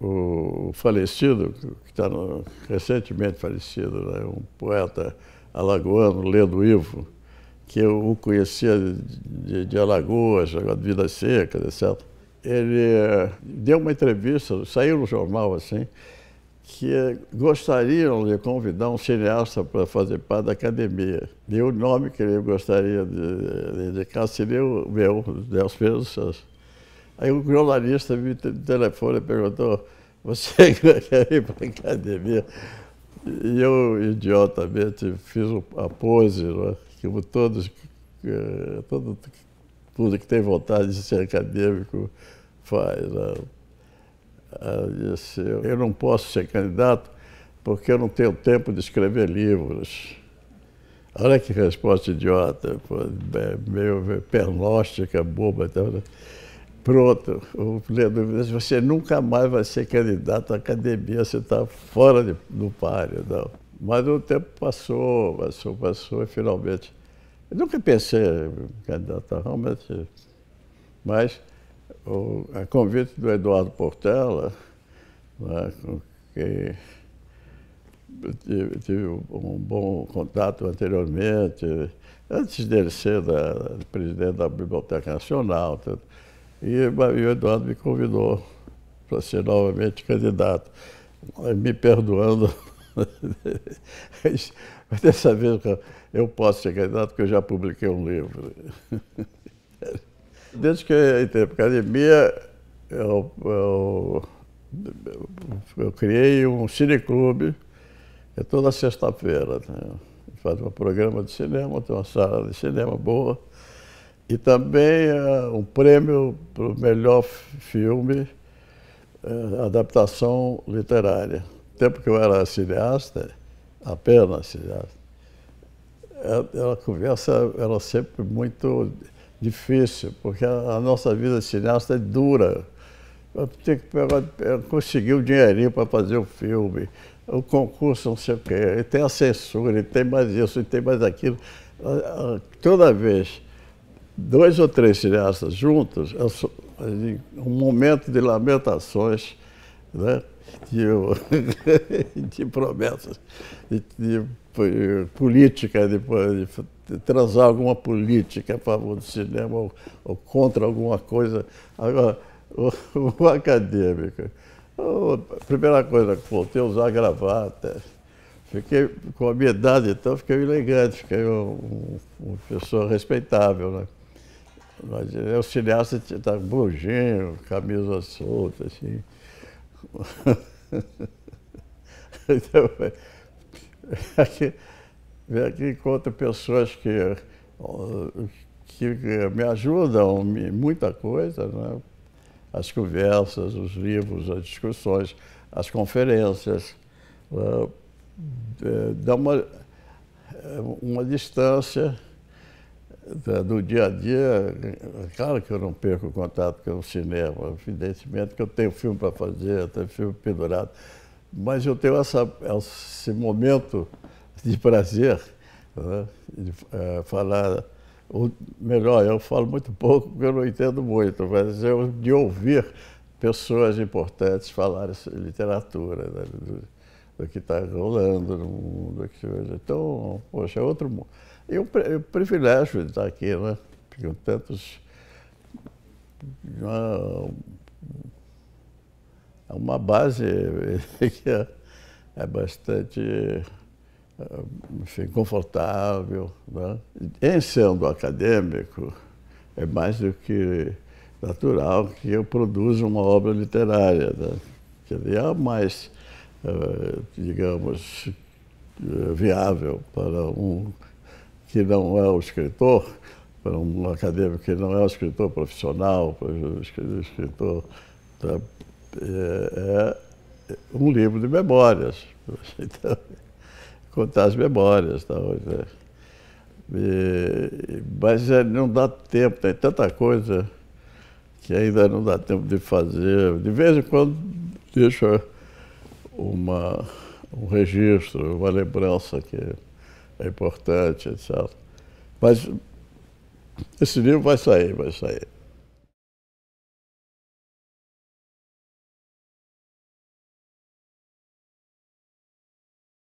o falecido, que está recentemente falecido, né, um poeta alagoano, Ledo Ivo, que eu conhecia de, de Alagoas, de Vida Seca, etc. Ele eh, deu uma entrevista, saiu no jornal assim, que gostariam de convidar um cineasta para fazer parte da academia. E o nome que ele gostaria de indicar seria o meu, Nelson Pedro Santos. Aí o jornalista me telefone e perguntou, você quer ir para a academia? E eu, idiotamente, fiz a pose, né? como todos, todo, tudo que tem vontade de ser acadêmico faz. Né? Eu, disse, eu não posso ser candidato porque eu não tenho tempo de escrever livros. Olha que resposta idiota, é meio pernóstica, boba. Então, né? Pronto, o Leandro você assim, nunca mais vai ser candidato à academia, você está fora de, do páreo. Não. Mas o tempo passou, passou, passou, e finalmente. Eu nunca pensei em candidato, realmente. Mas o, a convite do Eduardo Portela, né, com quem tive, tive um bom contato anteriormente, antes dele ser da, presidente da Biblioteca Nacional, tudo. E o Eduardo me convidou para ser novamente candidato, me perdoando. Mas dessa vez eu posso ser candidato porque eu já publiquei um livro. Desde que eu entrei para a academia, eu, eu, eu criei um cineclube, é toda sexta-feira. Né? Faz um programa de cinema, tem uma sala de cinema boa. E também uh, um prêmio para o melhor filme, uh, adaptação literária. No tempo que eu era cineasta, apenas cineasta, é, a, a conversa era sempre muito difícil, porque a, a nossa vida cineasta é dura. Eu tinha que pegar, conseguir o um dinheirinho para fazer o um filme, o concurso, não sei o quê, e tem a censura, e tem mais isso, e tem mais aquilo. Toda vez dois ou três cineastas juntos, assim, um momento de lamentações, né? de, de promessas, de, de, de política, de, de, transar alguma política a favor do cinema ou, ou contra alguma coisa. Agora, o, o acadêmico, a primeira coisa que voltei a usar gravata. Fiquei, com a minha idade, então, fiquei elegante, fiquei um, um, uma pessoa respeitável. Né? Mas é o cineasta tá boginho, camisa solta, assim. então, é, aqui, aqui encontro pessoas que, que me ajudam em muita coisa, né? as conversas, os livros, as discussões, as conferências. Ah, é, dá uma, é, uma distância do dia a dia, claro que eu não perco contato com o cinema, evidentemente que eu tenho filme para fazer, eu tenho filme pendurado, mas eu tenho essa, esse momento de prazer né, de é, falar, ou, melhor, eu falo muito pouco porque eu não entendo muito, mas eu, de ouvir pessoas importantes falarem literatura, né, do, do, que está rolando no mundo Então, poxa, é outro mundo e um, um privilégio de estar aqui, né? Porque tantos. Uma, ah, é uma base que é, é bastante ah, enfim, confortável. Né? Em sendo acadêmico, é mais do que natural que eu produza uma obra literária. Né? Que é mais, ah, digamos, eh, viável para um que não é o escritor, para um acadêmico que não é um escritor profissional, um escritor. Tá, é, é um livro de memórias. Então, contar as memórias. Tal, tá, né? e, mas é, não dá tempo, tem tanta coisa que ainda não dá tempo de fazer. De vez em quando deixa uma, um registro, uma lembrança que é importante, etc. Mas esse livro vai sair, vai sair.